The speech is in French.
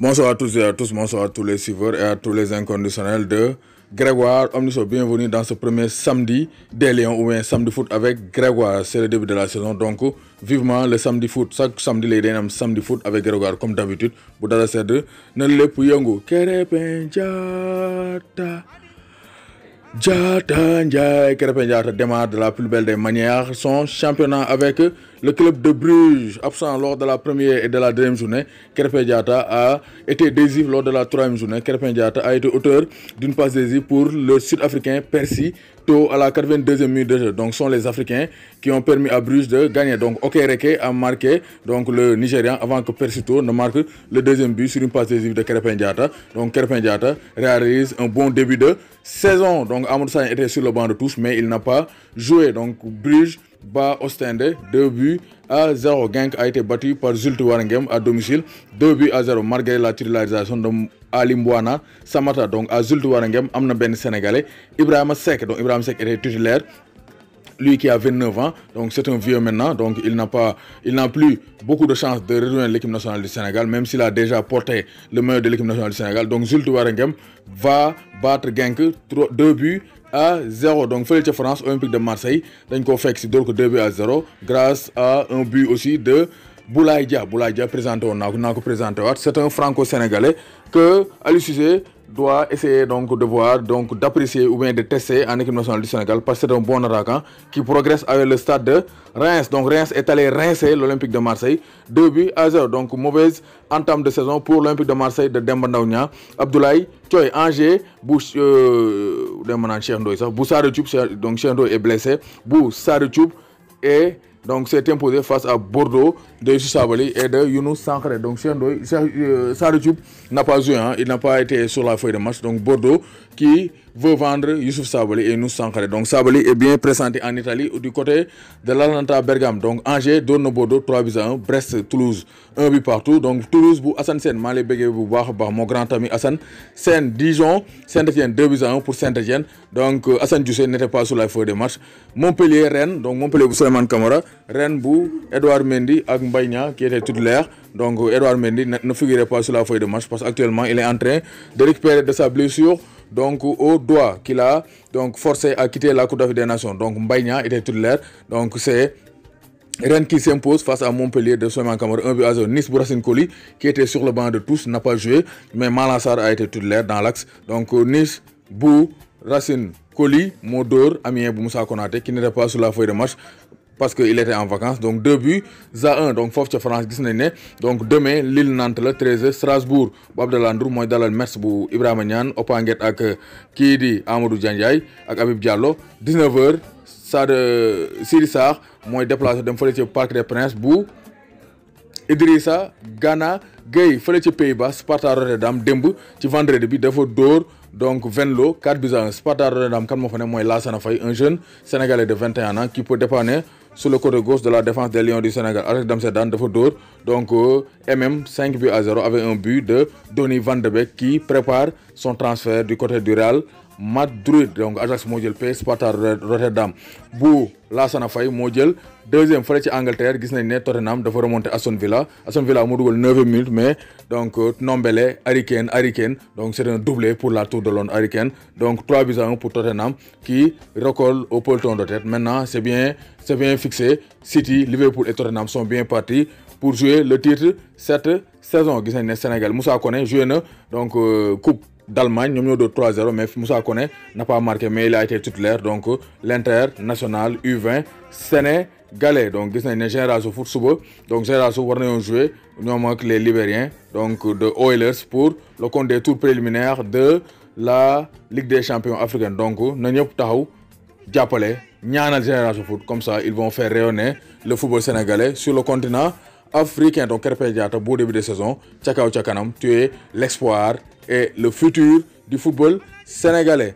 Bonsoir à tous et à tous, bonsoir à tous les suiveurs et à tous les inconditionnels de Grégoire Omniso. Bienvenue dans ce premier samedi des Lions ou un samedi foot avec Grégoire. C'est le début de la saison donc vivement le samedi foot. Chaque samedi les Lions, samedi foot avec Grégoire comme d'habitude bu dara sedd Nous lépp les Kerepenjata démarre de la plus belle des manières son championnat avec. Le club de Bruges, absent lors de la première et de la deuxième journée, Kerpen a été décisif lors de la troisième journée. Kerpen a été auteur d'une passe décisive pour le Sud-Africain Percy Tôt à la 82e minute de jeu. Donc, sont les Africains qui ont permis à Bruges de gagner. Donc, Okereke a marqué donc, le Nigérian avant que Percy Tau ne marque le deuxième but sur une passe décisive de Kerpen Donc, Kerpen réalise un bon début de saison. Donc, Amadou était sur le banc de touche, mais il n'a pas joué. Donc, Bruges bas Ostende, 2 buts à 0. Genk a été battu par Zulte Warengem à domicile, 2 buts à 0, malgré la titularisation de Ali Mbouana Samata. Donc à Zultu Warengem, Amna Ben Sénégalais, Ibrahim Sek. Donc Ibrahim Sek était titulaire lui qui a 29 ans, donc c'est un vieux maintenant, donc il n'a pas, il n'a plus beaucoup de chances de rejoindre l'équipe nationale du Sénégal, même s'il a déjà porté le meilleur de l'équipe nationale du Sénégal. Donc Zulte Warengem va battre Genk 2 buts à 0. Donc Félix France Olympique de Marseille il a fait 2 buts à 0 grâce à un but aussi de Boulaydia Boulaydia présenté présenté c'est un franco-sénégalais que Aliou Cissé doit essayer donc de voir, donc d'apprécier ou bien de tester en équipe nationale du Sénégal parce que c'est un bon attaquant qui progresse avec le stade de Reims. Donc Reims est allé rincer l'Olympique de Marseille. 2 buts à 0. Donc mauvaise entame de saison pour l'Olympique de Marseille de Demba Ndaounia. Abdoulaye Choi Angers, Bouch, euh, donc Chendo est blessé. Boussard est donc, c'est imposé face à Bordeaux de Sabali et de Younous Sankre. Donc, euh, Sarutoup n'a pas joué, hein. il n'a pas été sur la feuille de match. Donc, Bordeaux qui veut vendre Youssouf Sabali et nous Sankaré. Donc Sabali est bien présenté en Italie du côté de l'Atlanta Bergame. Donc Angers, Donobodo, 3 buts à 1, Brest, Toulouse, 1 but partout. Donc Toulouse, pour Hassan Sen, Malé mon grand ami Hassan Sen, Dijon, Saint-Etienne, 2 buts à 1 pour Saint-Etienne. Donc Hassan euh, Djoussé n'était pas sur la feuille de match. Montpellier, Rennes, donc Montpellier vous, Suleiman Kamara, Rennes vous, Edouard Mendy, Agmbaïna qui était toute l'air. Donc Edouard Mendy ne figurait pas sur la feuille de match parce qu'actuellement il est en train de récupérer de sa blessure donc au doigt qu'il a donc forcé à quitter la Coupe d'Afrique des Nations. Donc Mbaïna était l'air. Donc c'est Rennes qui s'impose face à Montpellier de Soiman Camara Un but à Nice Bourassin Koli qui était sur le banc de tous n'a pas joué mais Malassar a été titulaire dans l'axe. Donc Nice Bou Racine Koli Modor Amien Boumoussa Konate qui n'était pas sur la feuille de match parce qu'il était en vacances. Donc deux buts à un. Donc foofu France disney. donc demain Lille Nantes le 13h Strasbourg Bob Abdallah Ndour mooy dalal Metz Opanget Ibrahima Niane euh, Amadou Diandiaye avec Abib Diallo 19h Sad Siri Sarr mooy déplacé dem fële ci Parc des Princes Bou, Idrissa Ghana, Gay, fële ci Pays-Bas Sparta Rotterdam démb ci vendredi bi dafa d'or. donc Venlo 4 buts à 1 Sparta Rotterdam kan moo fa ne Lassana Faye un jeune sénégalais de 21 ans qui peut dépanner sous le côté gauche de la défense des Lions du Sénégal. Alex Damsedan de Foudour, donc MM euh, 5 buts à 0 avec un but de Donny Van de Beek qui prépare son transfert du côté du Real Madrid donc Ajax Model jël Sparta Rotterdam bou, Lassana Faye Model, deuxième fële Angleterre gis nañ ne Tottenham dafa remonté Aston Villa Aston Villa moo 9 minutes, mais donc euh, Nombele Harry Kane donc c'est un doublé pour la Tour de Londres Harry donc 3 buts pour Tottenham qui recolle au peloton de tête maintenant c'est bien c'est bien fixé City Liverpool et Tottenham sont bien partis pour jouer le titre cette saison gis nañ Sénégal Moussa Koné joué donc euh, coupe d'Allemagne. Nous de 3-0, mais Moussa Kone n'a pas marqué, mais il a été titulaire. Donc, l'international U20 sénégalais. Donc, c'est une Génération Foot Donc, Génération Foot, nous joué, nous les Libériens, donc de Oilers, pour le compte des tours préliminaires de la Ligue des Champions africaine. Donc, nous avons Tahou, Diapolé, Nyana Génération Foot. Comme ça, ils vont faire rayonner le football sénégalais sur le continent africain. Donc, Kerpé Diata, beau début de saison. Tchakao Tchakanam, tu es l'espoir et le futur du football sénégalais.